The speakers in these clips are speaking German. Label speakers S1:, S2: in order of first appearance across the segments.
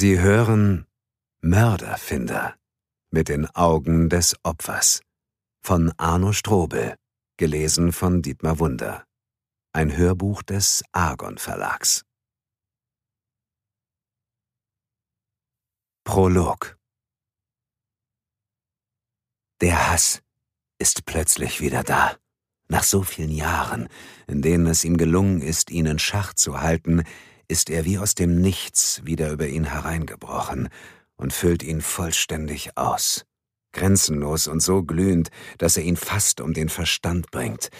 S1: Sie hören Mörderfinder mit den Augen des Opfers von Arno Strobel, gelesen von Dietmar Wunder. Ein Hörbuch des Argon Verlags. Prolog Der Hass ist plötzlich wieder da. Nach so vielen Jahren, in denen es ihm gelungen ist, ihnen Schach zu halten, ist er wie aus dem Nichts wieder über ihn hereingebrochen und füllt ihn vollständig aus. Grenzenlos und so glühend, dass er ihn fast um den Verstand bringt.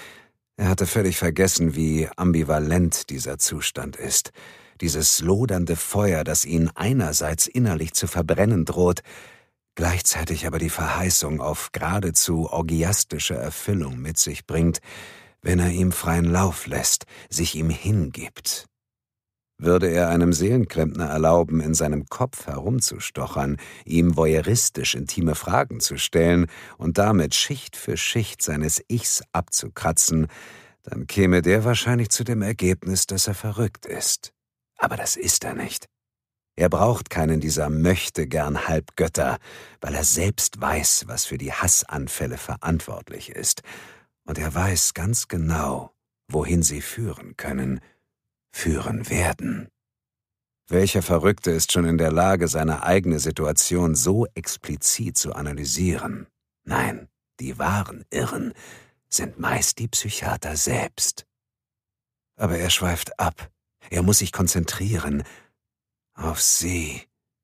S1: Er hatte völlig vergessen, wie ambivalent dieser Zustand ist. Dieses lodernde Feuer, das ihn einerseits innerlich zu verbrennen droht, gleichzeitig aber die Verheißung auf geradezu orgiastische Erfüllung mit sich bringt, wenn er ihm freien Lauf lässt, sich ihm hingibt, würde er einem Seelenkrempner erlauben, in seinem Kopf herumzustochern, ihm voyeuristisch intime Fragen zu stellen und damit Schicht für Schicht seines Ichs abzukratzen, dann käme der wahrscheinlich zu dem Ergebnis, dass er verrückt ist. Aber das ist er nicht. Er braucht keinen dieser möchte gern Halbgötter, weil er selbst weiß, was für die Hassanfälle verantwortlich ist. Und er weiß ganz genau, wohin sie führen können – führen werden. Welcher Verrückte ist schon in der Lage, seine eigene Situation so explizit zu analysieren? Nein, die wahren Irren sind meist die Psychiater selbst. Aber er schweift ab, er muss sich konzentrieren auf sie,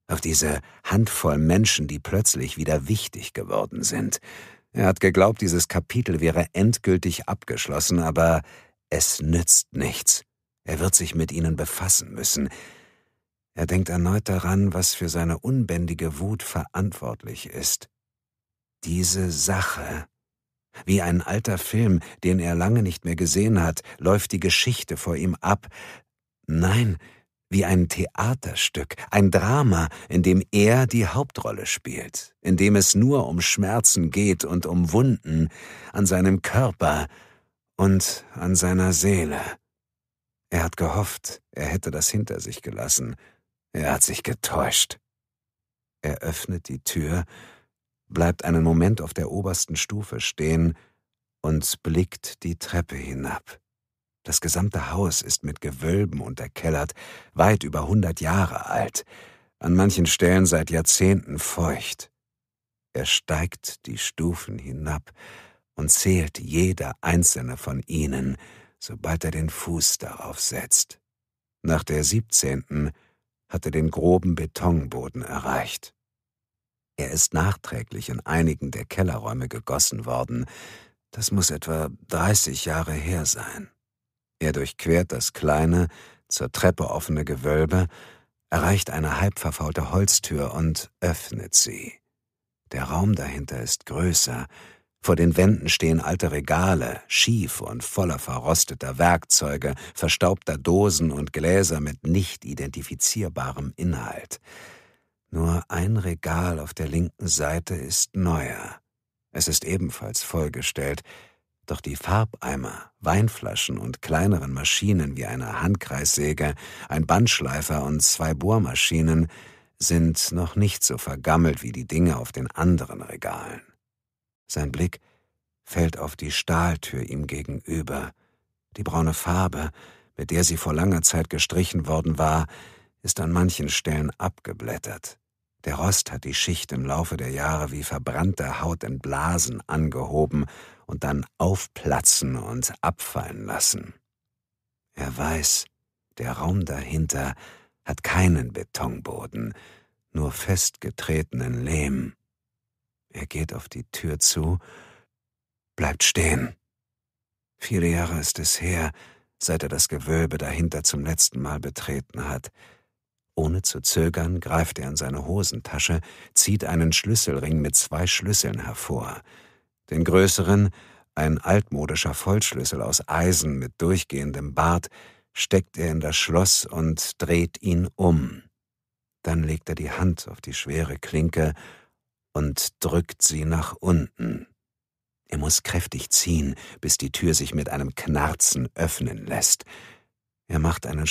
S1: auf diese Handvoll Menschen, die plötzlich wieder wichtig geworden sind. Er hat geglaubt, dieses Kapitel wäre endgültig abgeschlossen, aber es nützt nichts. Er wird sich mit ihnen befassen müssen. Er denkt erneut daran, was für seine unbändige Wut verantwortlich ist. Diese Sache. Wie ein alter Film, den er lange nicht mehr gesehen hat, läuft die Geschichte vor ihm ab. Nein, wie ein Theaterstück, ein Drama, in dem er die Hauptrolle spielt, in dem es nur um Schmerzen geht und um Wunden an seinem Körper und an seiner Seele. Er hat gehofft, er hätte das hinter sich gelassen. Er hat sich getäuscht. Er öffnet die Tür, bleibt einen Moment auf der obersten Stufe stehen und blickt die Treppe hinab. Das gesamte Haus ist mit Gewölben unterkellert, weit über hundert Jahre alt, an manchen Stellen seit Jahrzehnten feucht. Er steigt die Stufen hinab und zählt jede einzelne von ihnen, sobald er den Fuß darauf setzt. Nach der siebzehnten hat er den groben Betonboden erreicht. Er ist nachträglich in einigen der Kellerräume gegossen worden. Das muss etwa dreißig Jahre her sein. Er durchquert das kleine, zur Treppe offene Gewölbe, erreicht eine halb verfaulte Holztür und öffnet sie. Der Raum dahinter ist größer, vor den Wänden stehen alte Regale, schief und voller verrosteter Werkzeuge, verstaubter Dosen und Gläser mit nicht identifizierbarem Inhalt. Nur ein Regal auf der linken Seite ist neuer. Es ist ebenfalls vollgestellt, doch die Farbeimer, Weinflaschen und kleineren Maschinen wie eine Handkreissäge, ein Bandschleifer und zwei Bohrmaschinen sind noch nicht so vergammelt wie die Dinge auf den anderen Regalen. Sein Blick fällt auf die Stahltür ihm gegenüber. Die braune Farbe, mit der sie vor langer Zeit gestrichen worden war, ist an manchen Stellen abgeblättert. Der Rost hat die Schicht im Laufe der Jahre wie verbrannte Haut in Blasen angehoben und dann aufplatzen und abfallen lassen. Er weiß, der Raum dahinter hat keinen Betonboden, nur festgetretenen Lehm. Er geht auf die Tür zu, bleibt stehen. Viele Jahre ist es her, seit er das Gewölbe dahinter zum letzten Mal betreten hat. Ohne zu zögern greift er in seine Hosentasche, zieht einen Schlüsselring mit zwei Schlüsseln hervor. Den größeren, ein altmodischer Vollschlüssel aus Eisen mit durchgehendem Bart, steckt er in das Schloss und dreht ihn um. Dann legt er die Hand auf die schwere Klinke und drückt sie nach unten. Er muss kräftig ziehen, bis die Tür sich mit einem Knarzen öffnen lässt. Er macht einen